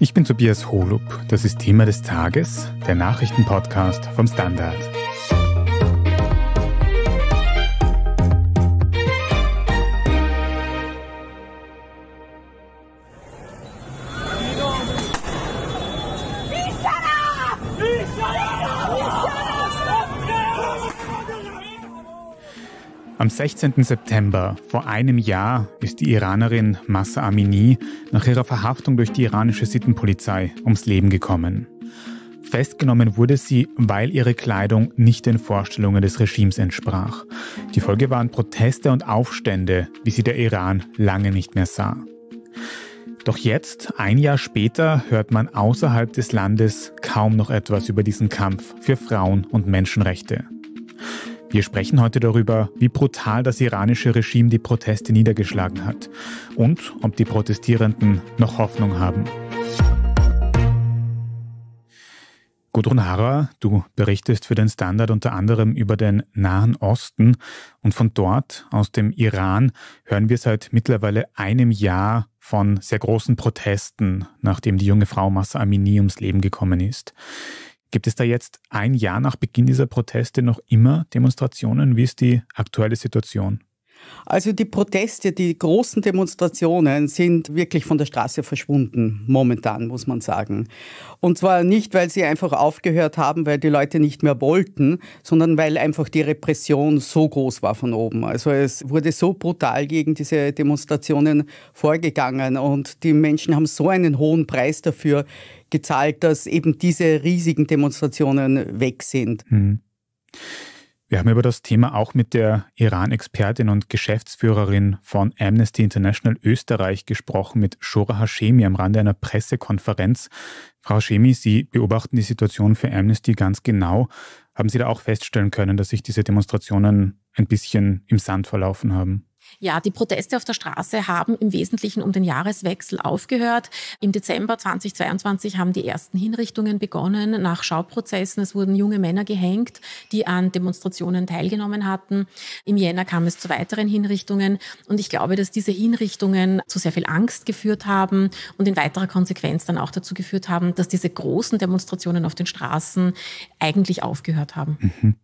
Ich bin Tobias Holub. Das ist Thema des Tages, der Nachrichtenpodcast vom Standard. Am 16. September vor einem Jahr ist die Iranerin Massa Amini nach ihrer Verhaftung durch die iranische Sittenpolizei ums Leben gekommen. Festgenommen wurde sie, weil ihre Kleidung nicht den Vorstellungen des Regimes entsprach. Die Folge waren Proteste und Aufstände, wie sie der Iran lange nicht mehr sah. Doch jetzt, ein Jahr später, hört man außerhalb des Landes kaum noch etwas über diesen Kampf für Frauen und Menschenrechte. Wir sprechen heute darüber, wie brutal das iranische Regime die Proteste niedergeschlagen hat und ob die Protestierenden noch Hoffnung haben. Gudrun Hara, du berichtest für den Standard unter anderem über den Nahen Osten und von dort, aus dem Iran, hören wir seit mittlerweile einem Jahr von sehr großen Protesten, nachdem die junge Frau Massa Amini ums Leben gekommen ist. Gibt es da jetzt ein Jahr nach Beginn dieser Proteste noch immer Demonstrationen? Wie ist die aktuelle Situation? Also die Proteste, die großen Demonstrationen sind wirklich von der Straße verschwunden, momentan muss man sagen. Und zwar nicht, weil sie einfach aufgehört haben, weil die Leute nicht mehr wollten, sondern weil einfach die Repression so groß war von oben. Also es wurde so brutal gegen diese Demonstrationen vorgegangen und die Menschen haben so einen hohen Preis dafür gezahlt, dass eben diese riesigen Demonstrationen weg sind. Mhm. Wir haben über das Thema auch mit der Iran-Expertin und Geschäftsführerin von Amnesty International Österreich gesprochen, mit Shora Hashemi am Rande einer Pressekonferenz. Frau Hashemi, Sie beobachten die Situation für Amnesty ganz genau. Haben Sie da auch feststellen können, dass sich diese Demonstrationen ein bisschen im Sand verlaufen haben? Ja, die Proteste auf der Straße haben im Wesentlichen um den Jahreswechsel aufgehört. Im Dezember 2022 haben die ersten Hinrichtungen begonnen nach Schauprozessen. Es wurden junge Männer gehängt, die an Demonstrationen teilgenommen hatten. Im Jänner kam es zu weiteren Hinrichtungen. Und ich glaube, dass diese Hinrichtungen zu sehr viel Angst geführt haben und in weiterer Konsequenz dann auch dazu geführt haben, dass diese großen Demonstrationen auf den Straßen eigentlich aufgehört haben. Mhm.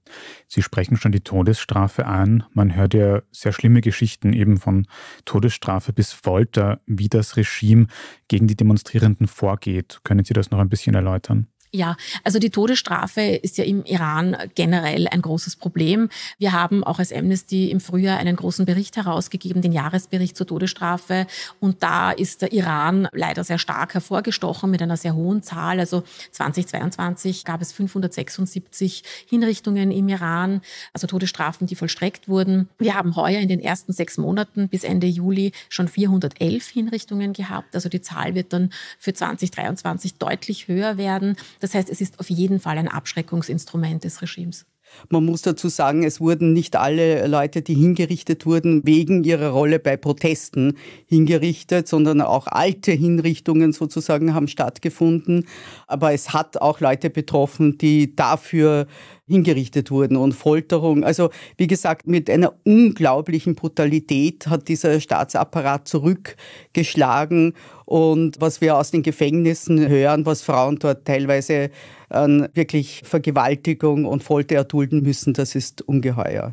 Sie sprechen schon die Todesstrafe an. Man hört ja sehr schlimme Geschichten Geschichten eben von Todesstrafe bis Folter, wie das Regime gegen die Demonstrierenden vorgeht. Können Sie das noch ein bisschen erläutern? Ja, also die Todesstrafe ist ja im Iran generell ein großes Problem. Wir haben auch als Amnesty im Frühjahr einen großen Bericht herausgegeben, den Jahresbericht zur Todesstrafe. Und da ist der Iran leider sehr stark hervorgestochen mit einer sehr hohen Zahl. Also 2022 gab es 576 Hinrichtungen im Iran, also Todesstrafen, die vollstreckt wurden. Wir haben heuer in den ersten sechs Monaten bis Ende Juli schon 411 Hinrichtungen gehabt. Also die Zahl wird dann für 2023 deutlich höher werden. Das heißt, es ist auf jeden Fall ein Abschreckungsinstrument des Regimes. Man muss dazu sagen, es wurden nicht alle Leute, die hingerichtet wurden, wegen ihrer Rolle bei Protesten hingerichtet, sondern auch alte Hinrichtungen sozusagen haben stattgefunden. Aber es hat auch Leute betroffen, die dafür hingerichtet wurden und Folterung. Also wie gesagt, mit einer unglaublichen Brutalität hat dieser Staatsapparat zurückgeschlagen. Und was wir aus den Gefängnissen hören, was Frauen dort teilweise an wirklich Vergewaltigung und Folter erdulden müssen, das ist ungeheuer.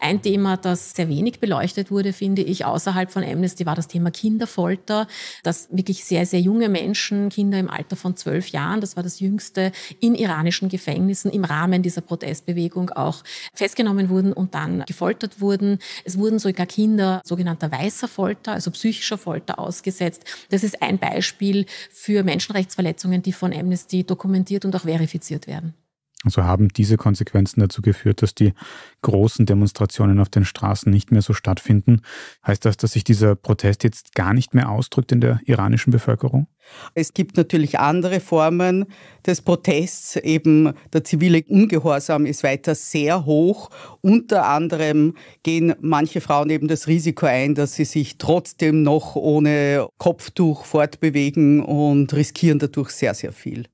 Ein Thema, das sehr wenig beleuchtet wurde, finde ich, außerhalb von Amnesty, war das Thema Kinderfolter, dass wirklich sehr, sehr junge Menschen, Kinder im Alter von zwölf Jahren, das war das jüngste, in iranischen Gefängnissen im Rahmen dieser Protestbewegung auch festgenommen wurden und dann gefoltert wurden. Es wurden sogar Kinder sogenannter weißer Folter, also psychischer Folter ausgesetzt. Das ist ein Beispiel für Menschenrechtsverletzungen, die von Amnesty dokumentiert und auch verifiziert werden. Also haben diese Konsequenzen dazu geführt, dass die großen Demonstrationen auf den Straßen nicht mehr so stattfinden. Heißt das, dass sich dieser Protest jetzt gar nicht mehr ausdrückt in der iranischen Bevölkerung? Es gibt natürlich andere Formen des Protests. Eben der zivile Ungehorsam ist weiter sehr hoch. Unter anderem gehen manche Frauen eben das Risiko ein, dass sie sich trotzdem noch ohne Kopftuch fortbewegen und riskieren dadurch sehr, sehr viel.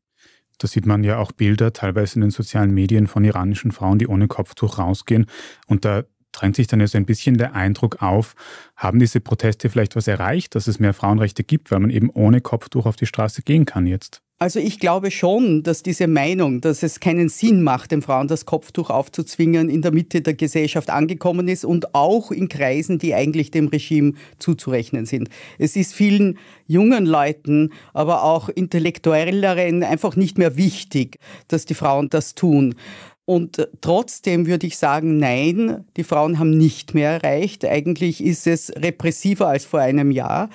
Da sieht man ja auch Bilder teilweise in den sozialen Medien von iranischen Frauen, die ohne Kopftuch rausgehen. Und da drängt sich dann ja so ein bisschen der Eindruck auf, haben diese Proteste vielleicht was erreicht, dass es mehr Frauenrechte gibt, weil man eben ohne Kopftuch auf die Straße gehen kann jetzt? Also ich glaube schon, dass diese Meinung, dass es keinen Sinn macht, den Frauen das Kopftuch aufzuzwingen, in der Mitte der Gesellschaft angekommen ist und auch in Kreisen, die eigentlich dem Regime zuzurechnen sind. Es ist vielen jungen Leuten, aber auch intellektuelleren einfach nicht mehr wichtig, dass die Frauen das tun. Und trotzdem würde ich sagen, nein, die Frauen haben nicht mehr erreicht. Eigentlich ist es repressiver als vor einem Jahr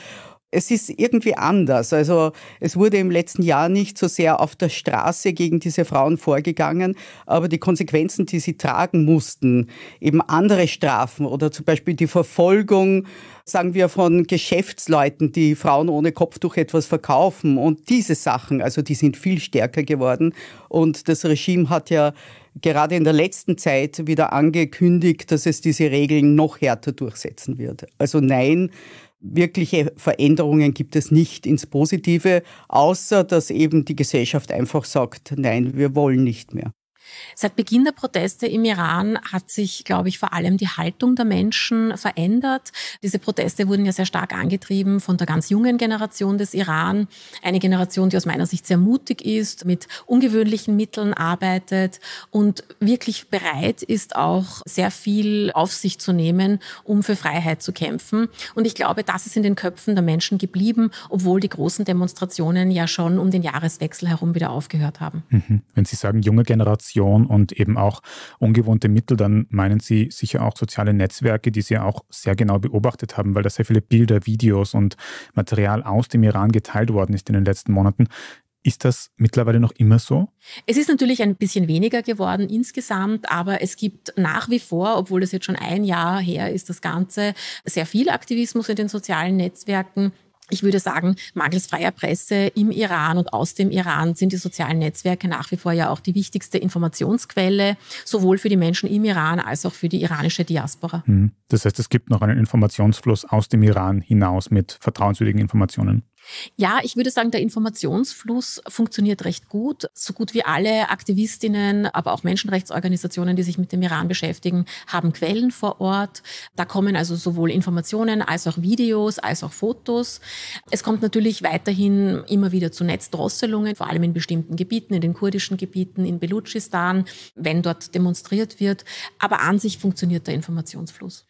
es ist irgendwie anders. Also es wurde im letzten Jahr nicht so sehr auf der Straße gegen diese Frauen vorgegangen, aber die Konsequenzen, die sie tragen mussten, eben andere Strafen oder zum Beispiel die Verfolgung, sagen wir, von Geschäftsleuten, die Frauen ohne Kopftuch etwas verkaufen und diese Sachen, also die sind viel stärker geworden. Und das Regime hat ja gerade in der letzten Zeit wieder angekündigt, dass es diese Regeln noch härter durchsetzen wird. Also nein, wirkliche Veränderungen gibt es nicht ins Positive, außer dass eben die Gesellschaft einfach sagt, nein, wir wollen nicht mehr. Seit Beginn der Proteste im Iran hat sich, glaube ich, vor allem die Haltung der Menschen verändert. Diese Proteste wurden ja sehr stark angetrieben von der ganz jungen Generation des Iran. Eine Generation, die aus meiner Sicht sehr mutig ist, mit ungewöhnlichen Mitteln arbeitet und wirklich bereit ist, auch sehr viel auf sich zu nehmen, um für Freiheit zu kämpfen. Und ich glaube, das ist in den Köpfen der Menschen geblieben, obwohl die großen Demonstrationen ja schon um den Jahreswechsel herum wieder aufgehört haben. Mhm. Wenn Sie sagen junge Generation, Kommunikation und eben auch ungewohnte Mittel, dann meinen Sie sicher auch soziale Netzwerke, die Sie auch sehr genau beobachtet haben, weil da sehr viele Bilder, Videos und Material aus dem Iran geteilt worden ist in den letzten Monaten. Ist das mittlerweile noch immer so? Es ist natürlich ein bisschen weniger geworden insgesamt, aber es gibt nach wie vor, obwohl das jetzt schon ein Jahr her ist, das Ganze, sehr viel Aktivismus in den sozialen Netzwerken ich würde sagen, mangels freier Presse im Iran und aus dem Iran sind die sozialen Netzwerke nach wie vor ja auch die wichtigste Informationsquelle, sowohl für die Menschen im Iran als auch für die iranische Diaspora. Mhm. Das heißt, es gibt noch einen Informationsfluss aus dem Iran hinaus mit vertrauenswürdigen Informationen. Ja, ich würde sagen, der Informationsfluss funktioniert recht gut. So gut wie alle Aktivistinnen, aber auch Menschenrechtsorganisationen, die sich mit dem Iran beschäftigen, haben Quellen vor Ort. Da kommen also sowohl Informationen als auch Videos, als auch Fotos. Es kommt natürlich weiterhin immer wieder zu Netzdrosselungen, vor allem in bestimmten Gebieten, in den kurdischen Gebieten, in Belutschistan, wenn dort demonstriert wird. Aber an sich funktioniert der Informationsfluss.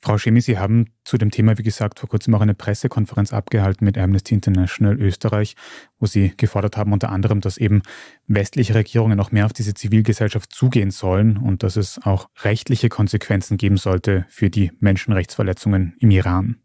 Frau Schemi, Sie haben zu dem Thema, wie gesagt, vor kurzem auch eine Pressekonferenz abgehalten mit Amnesty International Österreich, wo Sie gefordert haben, unter anderem, dass eben westliche Regierungen auch mehr auf diese Zivilgesellschaft zugehen sollen und dass es auch rechtliche Konsequenzen geben sollte für die Menschenrechtsverletzungen im Iran.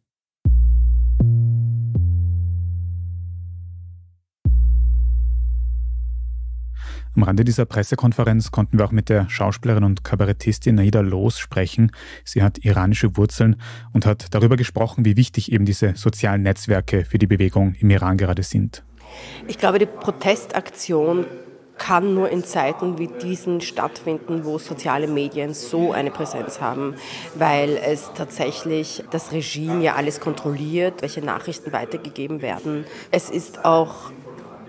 Am Rande dieser Pressekonferenz konnten wir auch mit der Schauspielerin und Kabarettistin Naida Los sprechen. Sie hat iranische Wurzeln und hat darüber gesprochen, wie wichtig eben diese sozialen Netzwerke für die Bewegung im Iran gerade sind. Ich glaube, die Protestaktion kann nur in Zeiten wie diesen stattfinden, wo soziale Medien so eine Präsenz haben, weil es tatsächlich das Regime ja alles kontrolliert, welche Nachrichten weitergegeben werden. Es ist auch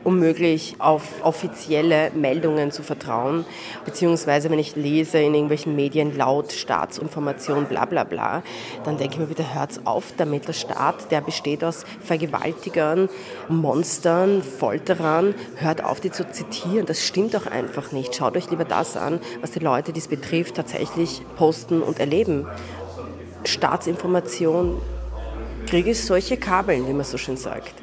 unmöglich auf offizielle Meldungen zu vertrauen, beziehungsweise wenn ich lese in irgendwelchen Medien laut Staatsinformation, bla bla bla, dann denke ich mir, bitte hört's auf damit. Der Staat, der besteht aus Vergewaltigern, Monstern, Folterern, hört auf, die zu zitieren. Das stimmt doch einfach nicht. Schaut euch lieber das an, was die Leute, die es betrifft, tatsächlich posten und erleben. Staatsinformation kriege ich solche Kabeln, wie man so schön sagt.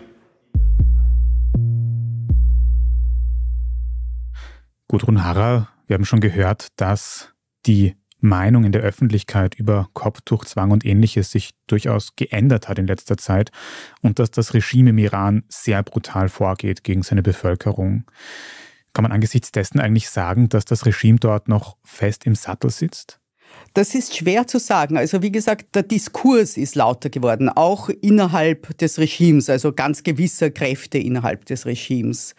Gudrun Harrer, wir haben schon gehört, dass die Meinung in der Öffentlichkeit über Kopftuchzwang und ähnliches sich durchaus geändert hat in letzter Zeit und dass das Regime im Iran sehr brutal vorgeht gegen seine Bevölkerung. Kann man angesichts dessen eigentlich sagen, dass das Regime dort noch fest im Sattel sitzt? Das ist schwer zu sagen. Also wie gesagt, der Diskurs ist lauter geworden, auch innerhalb des Regimes, also ganz gewisser Kräfte innerhalb des Regimes.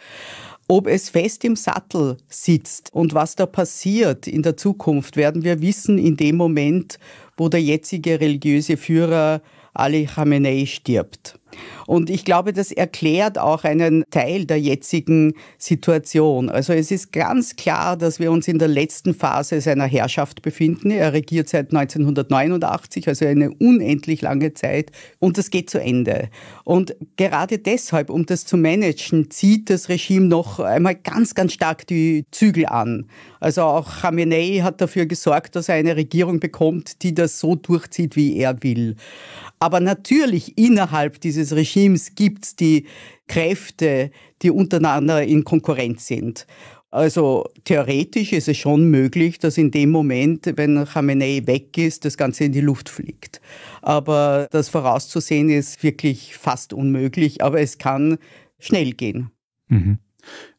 Ob es fest im Sattel sitzt und was da passiert in der Zukunft, werden wir wissen in dem Moment, wo der jetzige religiöse Führer Ali Khamenei stirbt. Und ich glaube, das erklärt auch einen Teil der jetzigen Situation. Also es ist ganz klar, dass wir uns in der letzten Phase seiner Herrschaft befinden. Er regiert seit 1989, also eine unendlich lange Zeit. Und das geht zu Ende. Und gerade deshalb, um das zu managen, zieht das Regime noch einmal ganz, ganz stark die Zügel an. Also auch Khamenei hat dafür gesorgt, dass er eine Regierung bekommt, die das so durchzieht, wie er will. Aber natürlich innerhalb dieses dieses Regimes gibt es die Kräfte, die untereinander in Konkurrenz sind. Also theoretisch ist es schon möglich, dass in dem Moment, wenn Khamenei weg ist, das Ganze in die Luft fliegt. Aber das vorauszusehen ist wirklich fast unmöglich, aber es kann schnell gehen. Mhm.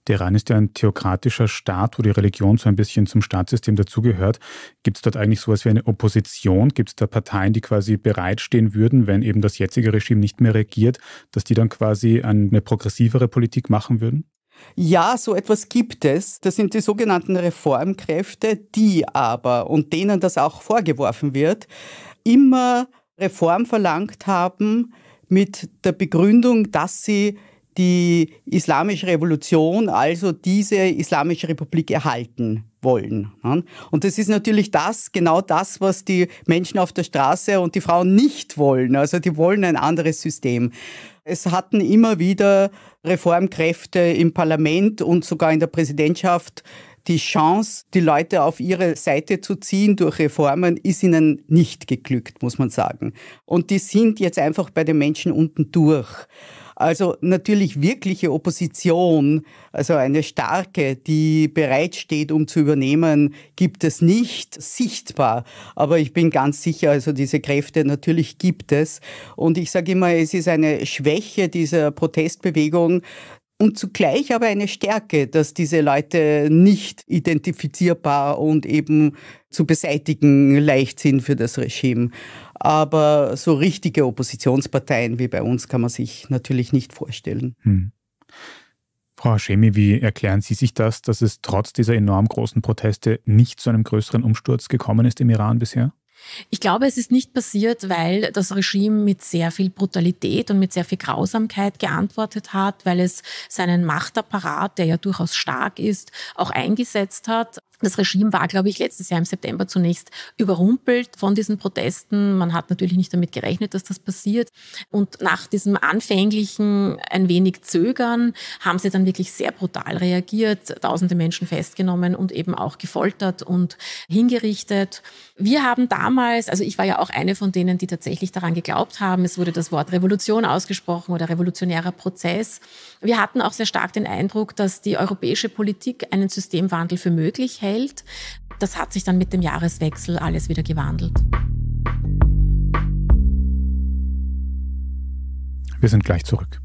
Der Iran ist ja ein theokratischer Staat, wo die Religion so ein bisschen zum Staatssystem dazugehört. Gibt es dort eigentlich sowas wie eine Opposition? Gibt es da Parteien, die quasi bereitstehen würden, wenn eben das jetzige Regime nicht mehr regiert, dass die dann quasi eine progressivere Politik machen würden? Ja, so etwas gibt es. Das sind die sogenannten Reformkräfte, die aber, und denen das auch vorgeworfen wird, immer Reform verlangt haben mit der Begründung, dass sie die Islamische Revolution, also diese Islamische Republik erhalten wollen. Und das ist natürlich das, genau das, was die Menschen auf der Straße und die Frauen nicht wollen. Also die wollen ein anderes System. Es hatten immer wieder Reformkräfte im Parlament und sogar in der Präsidentschaft die Chance, die Leute auf ihre Seite zu ziehen durch Reformen, ist ihnen nicht geglückt, muss man sagen. Und die sind jetzt einfach bei den Menschen unten durch. Also natürlich wirkliche Opposition, also eine starke, die bereitsteht, um zu übernehmen, gibt es nicht sichtbar. Aber ich bin ganz sicher, also diese Kräfte natürlich gibt es. Und ich sage immer, es ist eine Schwäche dieser Protestbewegung, und zugleich aber eine Stärke, dass diese Leute nicht identifizierbar und eben zu beseitigen leicht sind für das Regime. Aber so richtige Oppositionsparteien wie bei uns kann man sich natürlich nicht vorstellen. Hm. Frau Hashemi, wie erklären Sie sich das, dass es trotz dieser enorm großen Proteste nicht zu einem größeren Umsturz gekommen ist im Iran bisher? Ich glaube, es ist nicht passiert, weil das Regime mit sehr viel Brutalität und mit sehr viel Grausamkeit geantwortet hat, weil es seinen Machtapparat, der ja durchaus stark ist, auch eingesetzt hat. Das Regime war, glaube ich, letztes Jahr im September zunächst überrumpelt von diesen Protesten. Man hat natürlich nicht damit gerechnet, dass das passiert. Und nach diesem anfänglichen ein wenig Zögern haben sie dann wirklich sehr brutal reagiert, tausende Menschen festgenommen und eben auch gefoltert und hingerichtet. Wir haben damals, also ich war ja auch eine von denen, die tatsächlich daran geglaubt haben, es wurde das Wort Revolution ausgesprochen oder revolutionärer Prozess. Wir hatten auch sehr stark den Eindruck, dass die europäische Politik einen Systemwandel für möglich hält Welt. Das hat sich dann mit dem Jahreswechsel alles wieder gewandelt. Wir sind gleich zurück.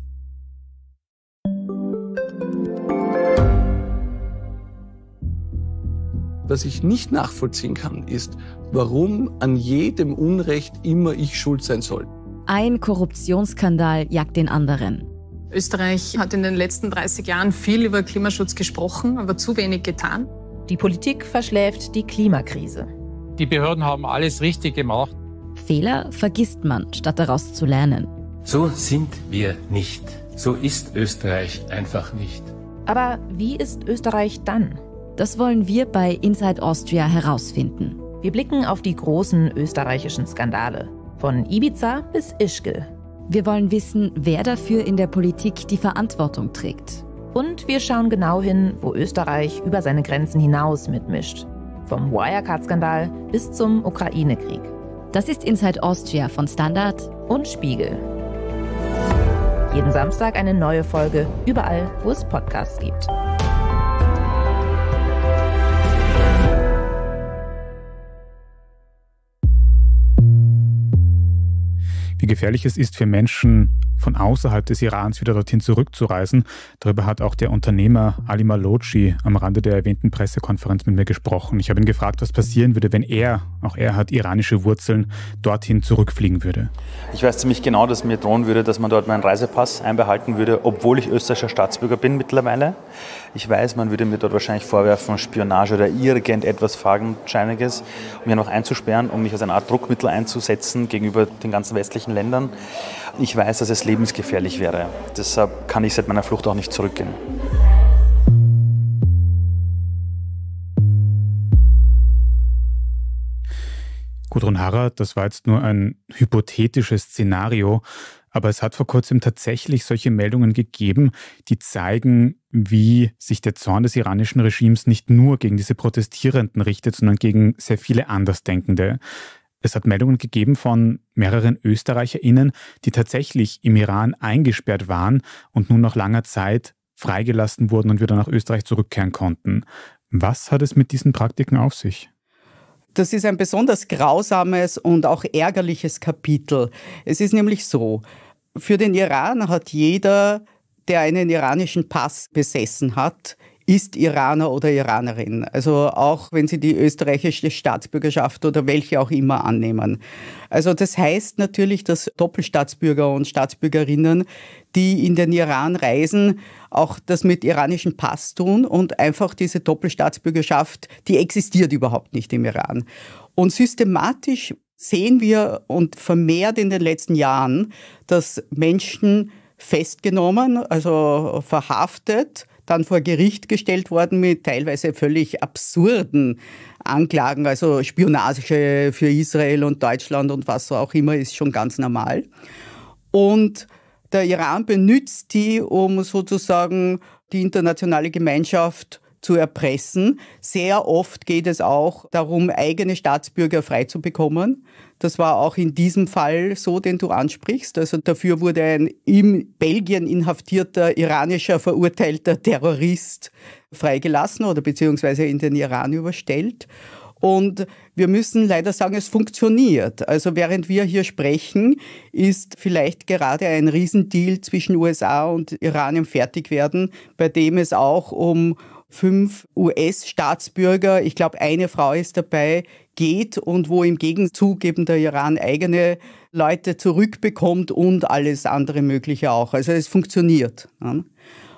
Was ich nicht nachvollziehen kann, ist, warum an jedem Unrecht immer ich schuld sein soll. Ein Korruptionsskandal jagt den anderen. Österreich hat in den letzten 30 Jahren viel über Klimaschutz gesprochen, aber zu wenig getan. Die Politik verschläft die Klimakrise. Die Behörden haben alles richtig gemacht. Fehler vergisst man, statt daraus zu lernen. So sind wir nicht. So ist Österreich einfach nicht. Aber wie ist Österreich dann? Das wollen wir bei Inside Austria herausfinden. Wir blicken auf die großen österreichischen Skandale. Von Ibiza bis Ischgl. Wir wollen wissen, wer dafür in der Politik die Verantwortung trägt und wir schauen genau hin, wo Österreich über seine Grenzen hinaus mitmischt. Vom Wirecard-Skandal bis zum Ukraine-Krieg. Das ist Inside Austria von Standard und Spiegel. Jeden Samstag eine neue Folge, überall, wo es Podcasts gibt. Wie gefährlich es ist für Menschen, von außerhalb des Irans wieder dorthin zurückzureisen. Darüber hat auch der Unternehmer Ali Malochi am Rande der erwähnten Pressekonferenz mit mir gesprochen. Ich habe ihn gefragt, was passieren würde, wenn er, auch er hat iranische Wurzeln, dorthin zurückfliegen würde. Ich weiß ziemlich genau, dass mir drohen würde, dass man dort meinen Reisepass einbehalten würde, obwohl ich österreichischer Staatsbürger bin mittlerweile. Ich weiß, man würde mir dort wahrscheinlich vorwerfen, Spionage oder irgendetwas Fragenscheiniges, um mich noch einzusperren, um mich als eine Art Druckmittel einzusetzen gegenüber den ganzen westlichen Ländern. Ich weiß, dass es lebensgefährlich wäre. Deshalb kann ich seit meiner Flucht auch nicht zurückgehen. Gudrun Harrer, das war jetzt nur ein hypothetisches Szenario, aber es hat vor kurzem tatsächlich solche Meldungen gegeben, die zeigen, wie sich der Zorn des iranischen Regimes nicht nur gegen diese Protestierenden richtet, sondern gegen sehr viele Andersdenkende. Es hat Meldungen gegeben von mehreren Österreicherinnen, die tatsächlich im Iran eingesperrt waren und nun nach langer Zeit freigelassen wurden und wieder nach Österreich zurückkehren konnten. Was hat es mit diesen Praktiken auf sich? Das ist ein besonders grausames und auch ärgerliches Kapitel. Es ist nämlich so, für den Iran hat jeder, der einen iranischen Pass besessen hat, ist Iraner oder Iranerin. Also auch wenn sie die österreichische Staatsbürgerschaft oder welche auch immer annehmen. Also das heißt natürlich, dass Doppelstaatsbürger und Staatsbürgerinnen, die in den Iran reisen, auch das mit iranischem Pass tun und einfach diese Doppelstaatsbürgerschaft, die existiert überhaupt nicht im Iran. Und systematisch sehen wir und vermehrt in den letzten Jahren, dass Menschen festgenommen, also verhaftet, dann vor Gericht gestellt worden mit teilweise völlig absurden Anklagen, also Spionage für Israel und Deutschland und was auch immer ist schon ganz normal. Und der Iran benutzt die, um sozusagen die internationale Gemeinschaft zu erpressen. Sehr oft geht es auch darum, eigene Staatsbürger freizubekommen. Das war auch in diesem Fall so, den du ansprichst. Also dafür wurde ein in Belgien inhaftierter iranischer verurteilter Terrorist freigelassen oder beziehungsweise in den Iran überstellt. Und wir müssen leider sagen, es funktioniert. Also während wir hier sprechen, ist vielleicht gerade ein Riesendeal zwischen USA und Iran im Fertigwerden, bei dem es auch um fünf US-Staatsbürger, ich glaube eine Frau ist dabei, geht und wo im Gegenzug eben der Iran eigene Leute zurückbekommt und alles andere Mögliche auch. Also es funktioniert.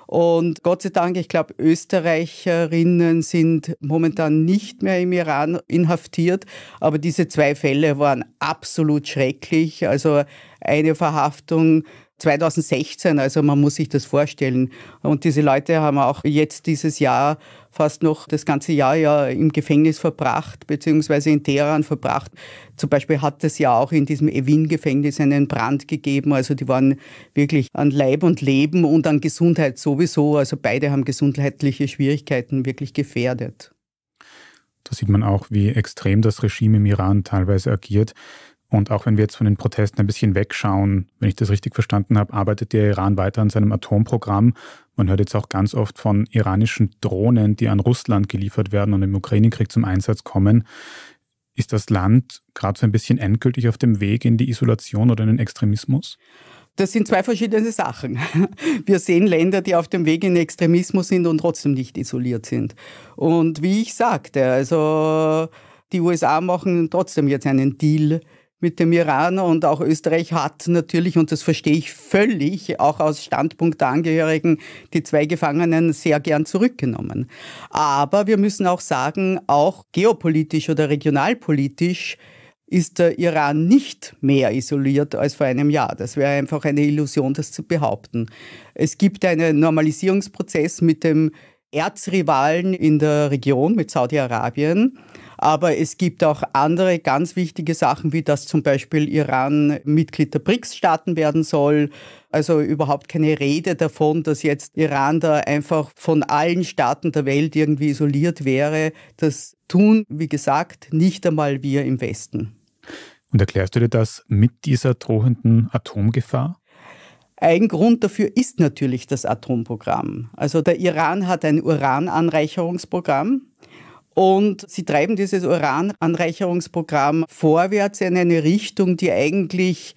Und Gott sei Dank, ich glaube, Österreicherinnen sind momentan nicht mehr im Iran inhaftiert, aber diese zwei Fälle waren absolut schrecklich. Also eine Verhaftung 2016, also man muss sich das vorstellen. Und diese Leute haben auch jetzt dieses Jahr fast noch das ganze Jahr ja im Gefängnis verbracht, beziehungsweise in Teheran verbracht. Zum Beispiel hat es ja auch in diesem Evin-Gefängnis einen Brand gegeben. Also die waren wirklich an Leib und Leben und an Gesundheit sowieso. Also beide haben gesundheitliche Schwierigkeiten wirklich gefährdet. Da sieht man auch, wie extrem das Regime im Iran teilweise agiert. Und auch wenn wir jetzt von den Protesten ein bisschen wegschauen, wenn ich das richtig verstanden habe, arbeitet der Iran weiter an seinem Atomprogramm. Man hört jetzt auch ganz oft von iranischen Drohnen, die an Russland geliefert werden und im Ukraine-Krieg zum Einsatz kommen. Ist das Land gerade so ein bisschen endgültig auf dem Weg in die Isolation oder in den Extremismus? Das sind zwei verschiedene Sachen. Wir sehen Länder, die auf dem Weg in Extremismus sind und trotzdem nicht isoliert sind. Und wie ich sagte, also die USA machen trotzdem jetzt einen Deal mit dem Iran und auch Österreich hat natürlich, und das verstehe ich völlig, auch aus Standpunkt der Angehörigen, die zwei Gefangenen sehr gern zurückgenommen. Aber wir müssen auch sagen, auch geopolitisch oder regionalpolitisch ist der Iran nicht mehr isoliert als vor einem Jahr. Das wäre einfach eine Illusion, das zu behaupten. Es gibt einen Normalisierungsprozess mit dem Erzrivalen in der Region, mit Saudi-Arabien. Aber es gibt auch andere ganz wichtige Sachen, wie dass zum Beispiel Iran Mitglied der BRICS-Staaten werden soll. Also überhaupt keine Rede davon, dass jetzt Iran da einfach von allen Staaten der Welt irgendwie isoliert wäre. Das tun, wie gesagt, nicht einmal wir im Westen. Und erklärst du dir das mit dieser drohenden Atomgefahr? Ein Grund dafür ist natürlich das Atomprogramm. Also der Iran hat ein Urananreicherungsprogramm und sie treiben dieses Urananreicherungsprogramm vorwärts in eine Richtung, die eigentlich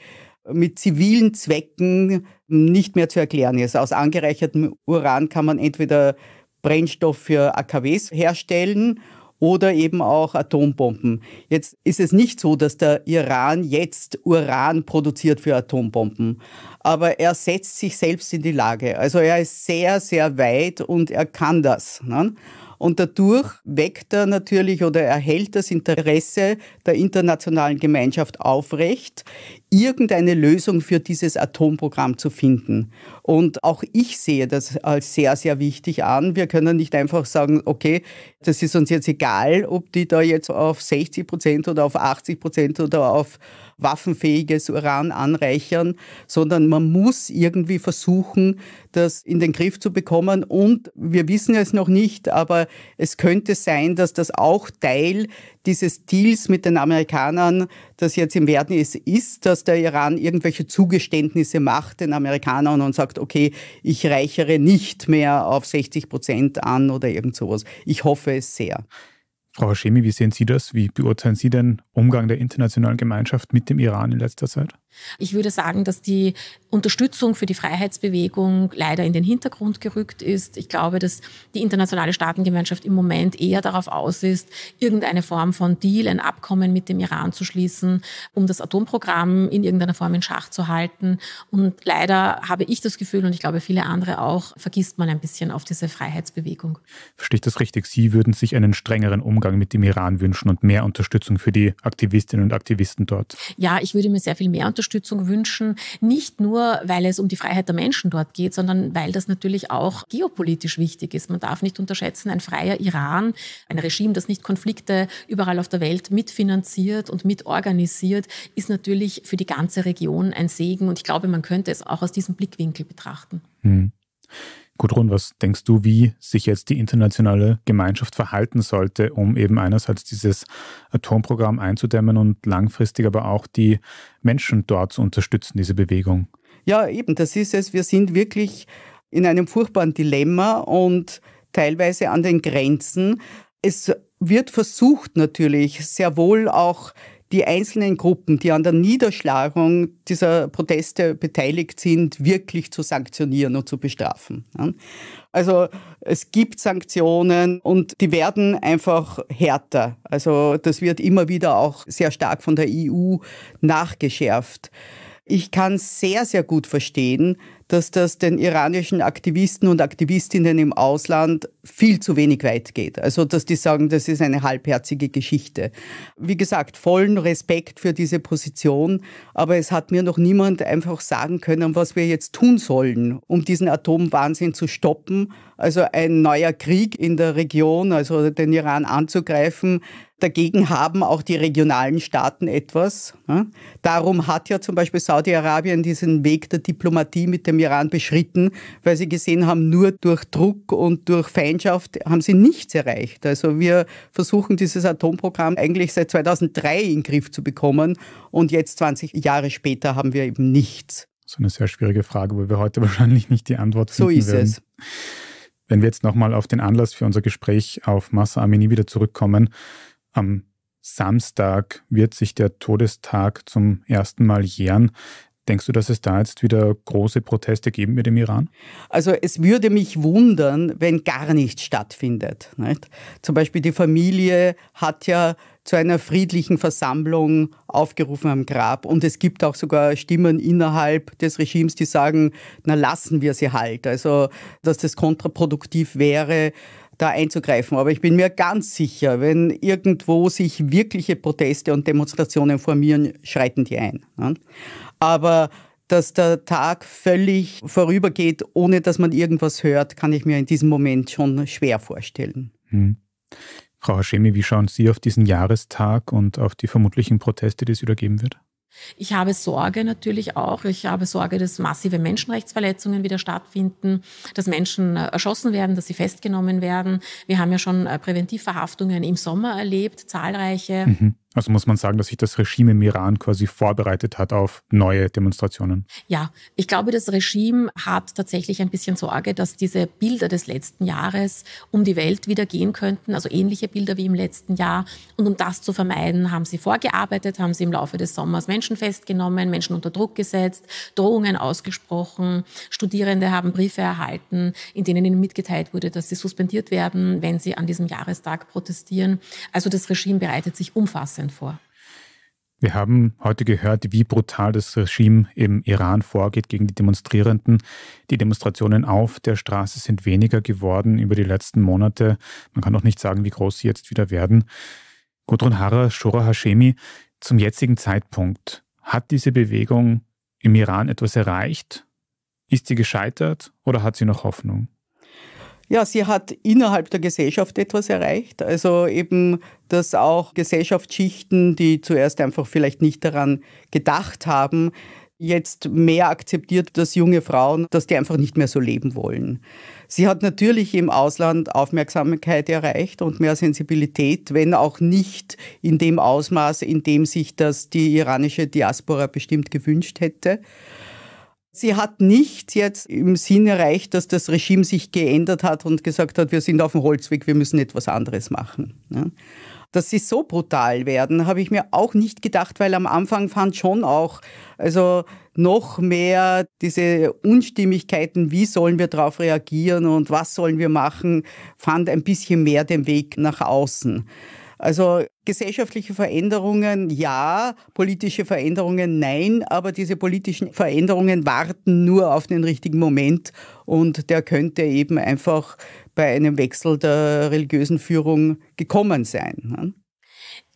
mit zivilen Zwecken nicht mehr zu erklären ist. Aus angereichertem Uran kann man entweder Brennstoff für AKWs herstellen oder eben auch Atombomben. Jetzt ist es nicht so, dass der Iran jetzt Uran produziert für Atombomben, aber er setzt sich selbst in die Lage. Also er ist sehr, sehr weit und er kann das. Ne? Und dadurch weckt er natürlich oder erhält das Interesse der internationalen Gemeinschaft aufrecht, irgendeine Lösung für dieses Atomprogramm zu finden. Und auch ich sehe das als sehr, sehr wichtig an. Wir können nicht einfach sagen, okay, das ist uns jetzt egal, ob die da jetzt auf 60 Prozent oder auf 80 Prozent oder auf waffenfähiges Uran anreichern, sondern man muss irgendwie versuchen, das in den Griff zu bekommen. Und wir wissen es noch nicht, aber es könnte sein, dass das auch Teil dieses Deals mit den Amerikanern, das jetzt im Werden ist, ist, dass der Iran irgendwelche Zugeständnisse macht den Amerikanern und sagt, okay, ich reichere nicht mehr auf 60 Prozent an oder irgend sowas. Ich hoffe es sehr. Frau Hashemi, wie sehen Sie das? Wie beurteilen Sie den Umgang der internationalen Gemeinschaft mit dem Iran in letzter Zeit? Ich würde sagen, dass die Unterstützung für die Freiheitsbewegung leider in den Hintergrund gerückt ist. Ich glaube, dass die internationale Staatengemeinschaft im Moment eher darauf aus ist, irgendeine Form von Deal, ein Abkommen mit dem Iran zu schließen, um das Atomprogramm in irgendeiner Form in Schach zu halten. Und leider habe ich das Gefühl, und ich glaube viele andere auch, vergisst man ein bisschen auf diese Freiheitsbewegung. Verstehe ich das richtig? Sie würden sich einen strengeren Umgang mit dem Iran wünschen und mehr Unterstützung für die Aktivistinnen und Aktivisten dort? Ja, ich würde mir sehr viel mehr Unterstützung Unterstützung wünschen, nicht nur, weil es um die Freiheit der Menschen dort geht, sondern weil das natürlich auch geopolitisch wichtig ist. Man darf nicht unterschätzen, ein freier Iran, ein Regime, das nicht Konflikte überall auf der Welt mitfinanziert und mitorganisiert, ist natürlich für die ganze Region ein Segen. Und ich glaube, man könnte es auch aus diesem Blickwinkel betrachten. Hm. Gudrun, was denkst du, wie sich jetzt die internationale Gemeinschaft verhalten sollte, um eben einerseits dieses Atomprogramm einzudämmen und langfristig aber auch die Menschen dort zu unterstützen, diese Bewegung? Ja, eben, das ist es. Wir sind wirklich in einem furchtbaren Dilemma und teilweise an den Grenzen. Es wird versucht natürlich sehr wohl auch die einzelnen Gruppen, die an der Niederschlagung dieser Proteste beteiligt sind, wirklich zu sanktionieren und zu bestrafen. Also es gibt Sanktionen und die werden einfach härter. Also das wird immer wieder auch sehr stark von der EU nachgeschärft. Ich kann sehr, sehr gut verstehen, dass das den iranischen Aktivisten und Aktivistinnen im Ausland viel zu wenig weit geht. Also, dass die sagen, das ist eine halbherzige Geschichte. Wie gesagt, vollen Respekt für diese Position, aber es hat mir noch niemand einfach sagen können, was wir jetzt tun sollen, um diesen Atomwahnsinn zu stoppen. Also ein neuer Krieg in der Region, also den Iran anzugreifen, Dagegen haben auch die regionalen Staaten etwas. Darum hat ja zum Beispiel Saudi-Arabien diesen Weg der Diplomatie mit dem Iran beschritten, weil sie gesehen haben, nur durch Druck und durch Feindschaft haben sie nichts erreicht. Also wir versuchen dieses Atomprogramm eigentlich seit 2003 in den Griff zu bekommen und jetzt 20 Jahre später haben wir eben nichts. So eine sehr schwierige Frage, wo wir heute wahrscheinlich nicht die Antwort finden So ist werden. es. Wenn wir jetzt nochmal auf den Anlass für unser Gespräch auf Massa Amini wieder zurückkommen, am Samstag wird sich der Todestag zum ersten Mal jähren. Denkst du, dass es da jetzt wieder große Proteste geben wird im Iran? Also es würde mich wundern, wenn gar nichts stattfindet. Nicht? Zum Beispiel die Familie hat ja zu einer friedlichen Versammlung aufgerufen am Grab. Und es gibt auch sogar Stimmen innerhalb des Regimes, die sagen, na lassen wir sie halt. Also dass das kontraproduktiv wäre, da einzugreifen. Aber ich bin mir ganz sicher, wenn irgendwo sich wirkliche Proteste und Demonstrationen formieren, schreiten die ein. Aber dass der Tag völlig vorübergeht, ohne dass man irgendwas hört, kann ich mir in diesem Moment schon schwer vorstellen. Hm. Frau Hashemi, wie schauen Sie auf diesen Jahrestag und auf die vermutlichen Proteste, die es wieder geben wird? Ich habe Sorge natürlich auch. Ich habe Sorge, dass massive Menschenrechtsverletzungen wieder stattfinden, dass Menschen erschossen werden, dass sie festgenommen werden. Wir haben ja schon äh, Präventivverhaftungen im Sommer erlebt, zahlreiche. Mhm. Also muss man sagen, dass sich das Regime im Iran quasi vorbereitet hat auf neue Demonstrationen. Ja, ich glaube, das Regime hat tatsächlich ein bisschen Sorge, dass diese Bilder des letzten Jahres um die Welt wieder gehen könnten, also ähnliche Bilder wie im letzten Jahr. Und um das zu vermeiden, haben sie vorgearbeitet, haben sie im Laufe des Sommers Menschen festgenommen, Menschen unter Druck gesetzt, Drohungen ausgesprochen. Studierende haben Briefe erhalten, in denen ihnen mitgeteilt wurde, dass sie suspendiert werden, wenn sie an diesem Jahrestag protestieren. Also das Regime bereitet sich umfassend Afghanistan vor. Wir haben heute gehört, wie brutal das Regime im Iran vorgeht gegen die Demonstrierenden. Die Demonstrationen auf der Straße sind weniger geworden über die letzten Monate. Man kann auch nicht sagen, wie groß sie jetzt wieder werden. Gudrun Harrer, Shura Hashemi, zum jetzigen Zeitpunkt, hat diese Bewegung im Iran etwas erreicht? Ist sie gescheitert oder hat sie noch Hoffnung? Ja, sie hat innerhalb der Gesellschaft etwas erreicht. Also eben, dass auch Gesellschaftsschichten, die zuerst einfach vielleicht nicht daran gedacht haben, jetzt mehr akzeptiert, dass junge Frauen, dass die einfach nicht mehr so leben wollen. Sie hat natürlich im Ausland Aufmerksamkeit erreicht und mehr Sensibilität, wenn auch nicht in dem Ausmaß, in dem sich das die iranische Diaspora bestimmt gewünscht hätte. Sie hat nicht jetzt im Sinn erreicht, dass das Regime sich geändert hat und gesagt hat, wir sind auf dem Holzweg, wir müssen etwas anderes machen. Ja. Dass sie so brutal werden, habe ich mir auch nicht gedacht, weil am Anfang fand schon auch, also noch mehr diese Unstimmigkeiten, wie sollen wir darauf reagieren und was sollen wir machen, fand ein bisschen mehr den Weg nach außen. Also gesellschaftliche Veränderungen ja, politische Veränderungen nein, aber diese politischen Veränderungen warten nur auf den richtigen Moment und der könnte eben einfach bei einem Wechsel der religiösen Führung gekommen sein. Ne?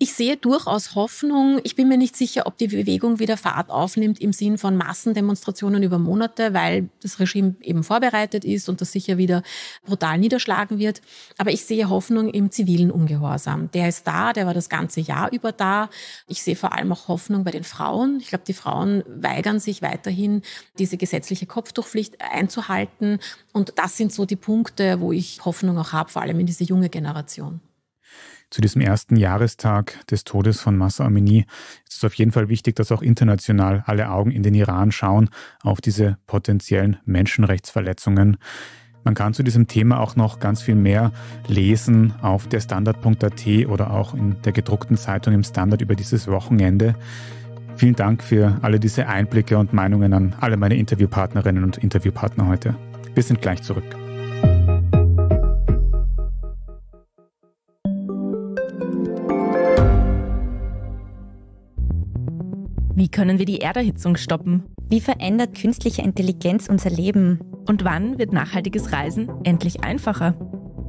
Ich sehe durchaus Hoffnung. Ich bin mir nicht sicher, ob die Bewegung wieder Fahrt aufnimmt im Sinn von Massendemonstrationen über Monate, weil das Regime eben vorbereitet ist und das sicher wieder brutal niederschlagen wird. Aber ich sehe Hoffnung im zivilen Ungehorsam. Der ist da, der war das ganze Jahr über da. Ich sehe vor allem auch Hoffnung bei den Frauen. Ich glaube, die Frauen weigern sich weiterhin, diese gesetzliche Kopftuchpflicht einzuhalten. Und das sind so die Punkte, wo ich Hoffnung auch habe, vor allem in diese junge Generation zu diesem ersten Jahrestag des Todes von Massa Amini ist es auf jeden Fall wichtig, dass auch international alle Augen in den Iran schauen auf diese potenziellen Menschenrechtsverletzungen. Man kann zu diesem Thema auch noch ganz viel mehr lesen auf der Standard.at oder auch in der gedruckten Zeitung im Standard über dieses Wochenende. Vielen Dank für alle diese Einblicke und Meinungen an alle meine Interviewpartnerinnen und Interviewpartner heute. Wir sind gleich zurück. können wir die Erderhitzung stoppen? Wie verändert künstliche Intelligenz unser Leben? Und wann wird nachhaltiges Reisen endlich einfacher?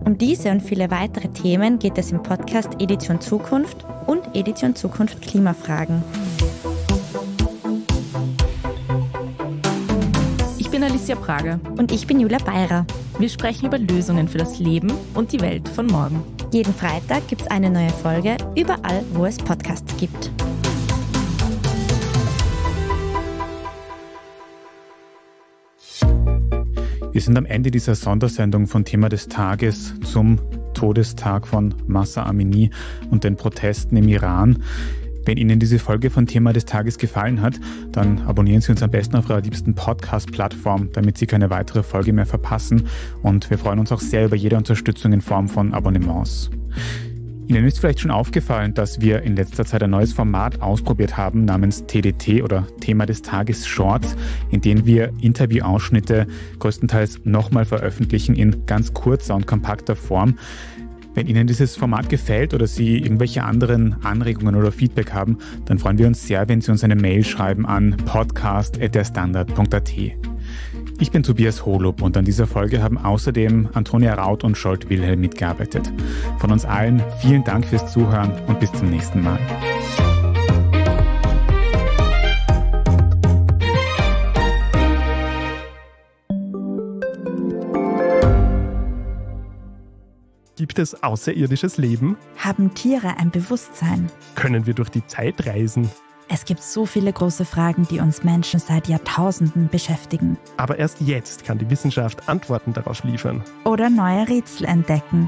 Um diese und viele weitere Themen geht es im Podcast Edition Zukunft und Edition Zukunft Klimafragen. Ich bin Alicia Prager. Und ich bin Julia Beirer. Wir sprechen über Lösungen für das Leben und die Welt von morgen. Jeden Freitag gibt es eine neue Folge, überall, wo es Podcasts gibt. Wir sind am Ende dieser Sondersendung von Thema des Tages zum Todestag von Massa Amini und den Protesten im Iran. Wenn Ihnen diese Folge von Thema des Tages gefallen hat, dann abonnieren Sie uns am besten auf Ihrer liebsten Podcast-Plattform, damit Sie keine weitere Folge mehr verpassen. Und wir freuen uns auch sehr über jede Unterstützung in Form von Abonnements. Ihnen ist vielleicht schon aufgefallen, dass wir in letzter Zeit ein neues Format ausprobiert haben namens TDT oder Thema des Tages Shorts, in dem wir Interviewausschnitte größtenteils nochmal veröffentlichen in ganz kurzer und kompakter Form. Wenn Ihnen dieses Format gefällt oder Sie irgendwelche anderen Anregungen oder Feedback haben, dann freuen wir uns sehr, wenn Sie uns eine Mail schreiben an podcast.derstandard.at. Ich bin Tobias Holub und an dieser Folge haben außerdem Antonia Raut und Scholt Wilhelm mitgearbeitet. Von uns allen vielen Dank fürs Zuhören und bis zum nächsten Mal. Gibt es außerirdisches Leben? Haben Tiere ein Bewusstsein? Können wir durch die Zeit reisen? Es gibt so viele große Fragen, die uns Menschen seit Jahrtausenden beschäftigen. Aber erst jetzt kann die Wissenschaft Antworten darauf liefern. Oder neue Rätsel entdecken.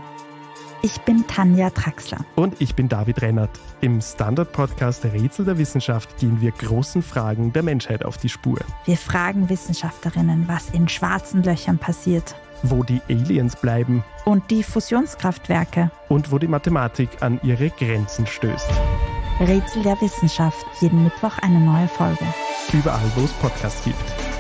Ich bin Tanja Traxler. Und ich bin David Rennert. Im Standard-Podcast Rätsel der Wissenschaft gehen wir großen Fragen der Menschheit auf die Spur. Wir fragen Wissenschaftlerinnen, was in schwarzen Löchern passiert wo die Aliens bleiben. Und die Fusionskraftwerke. Und wo die Mathematik an ihre Grenzen stößt. Rätsel der Wissenschaft. Jeden Mittwoch eine neue Folge. Überall, wo es Podcasts gibt.